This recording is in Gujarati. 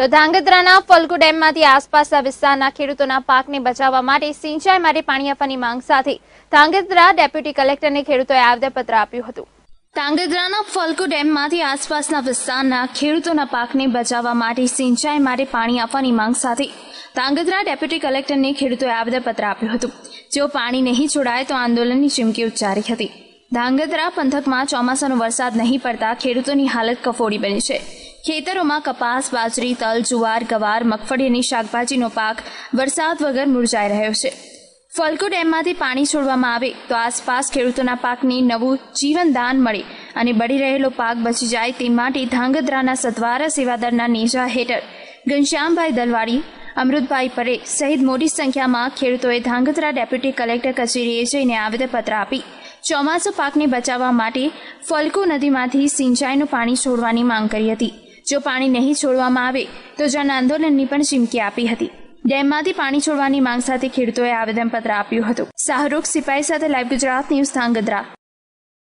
તો ધાંગધ્રાના ફલ્ગુ ડેમમાંથી આસપાસના વિસ્તારના ખેડૂતોના પાકને બચાવવા માટે સિંચાઈ માટે પાણી આપવાની માંગ સાથે ધાંગધ્રા ડેપ્યુટી કલેક્ટરને ખેડૂતોએ આવેદનપત્ર આપ્યું હતું ધાંગધ્રાના ફલકુ ડેમમાંથી આસપાસના વિસ્તારના ખેડૂતોના પાકને બચાવવા માટે સિંચાઈ માટે પાણી આપવાની માંગ સાથે ધાંગધ્રા ડેપ્યુટી કલેક્ટરને ખેડૂતોએ આવેદનપત્ર આપ્યું હતું જો પાણી નહીં છોડાય તો આંદોલનની ચીમકી ઉચ્ચારી હતી ધાંગધ્રા પંથકમાં ચોમાસાનો વરસાદ નહીં પડતા ખેડૂતોની હાલત કફોડી બની છે ખેતરોમાં કપાસ બાજરી તલ જુવાર ગવાર મગફળીની શાકભાજીનો પાક વરસાદ વગર મુરઝાઈ રહ્યો છે ફલકો ડેમમાંથી પાણી છોડવામાં આવે તો આસપાસ ખેડૂતોના પાકની નવું જીવનદાન મળે અને બળી રહેલો પાક બચી જાય તે માટે ધાંગધ્રાના સતવારા સેવાદળના નેજા હેઠળ ઘનશ્યામભાઈ દલવાડી અમૃતભાઈ પરે સહિત મોટી સંખ્યામાં ખેડૂતોએ ધાંગધ્રા ડેપ્યુટી કલેક્ટર કચેરીએ જઈને આવેદનપત્ર આપી ચોમાસુ પાકને બચાવવા માટે ફલકો નદીમાંથી સિંચાઈનું પાણી છોડવાની માંગ કરી હતી જો પાણી નહીં છોડવામાં આવે તો જન આંદોલનની પણ ચીમકી આપી હતી ડેમમાંથી પાણી છોડવાની માંગ સાથે ખેડૂતોએ આવેદનપત્ર આપ્યું હતું શાહરૂખ સિપાઈ સાથે લાઈવ ગુજરાત ન્યૂઝ ધાંગધ્રા